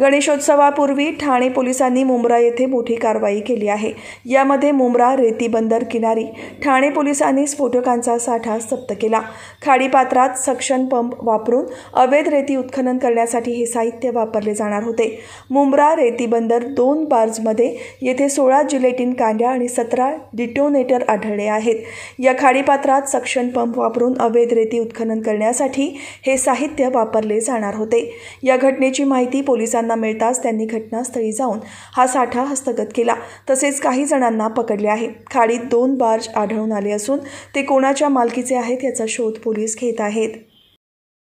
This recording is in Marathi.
गणेशोत्सवापूर्वी ठाणे पोलिसांनी मुंब्रा येथे मोठी कारवाई केली आहे यामध्ये मुंब्रा रेती बंदर किनारी ठाणे पोलिसांनी स्फोटकांचा साठा जप्त केला खाडीपात्रात सक्शन पंप वापरून अवैध रेती उत्खनन करण्यासाठी हे साहित्य वापरले जाणार होते मुंब्रा रेती बंदर दोन बार्जमध्ये येथे सोळा जिलेटिन कांड्या आणि सतरा डिटोनेटर आढळले आहेत या खाडीपात्रात सक्शन पंप वापरून अवैध रेती उत्खनन करण्यासाठी हे साहित्य वापरले जाणार होते या घटनेची माहिती पोलिसांना मिळताच त्यांनी घटनास्थळी जाऊन हा साठा हस्तगत केला तसेच काही जणांना पकडले आहे खाडीत दोन बार्ज आढळून आले असून ते कोणाच्या मालकीचे आहेत याचा शोध पोलीस घेत आहेत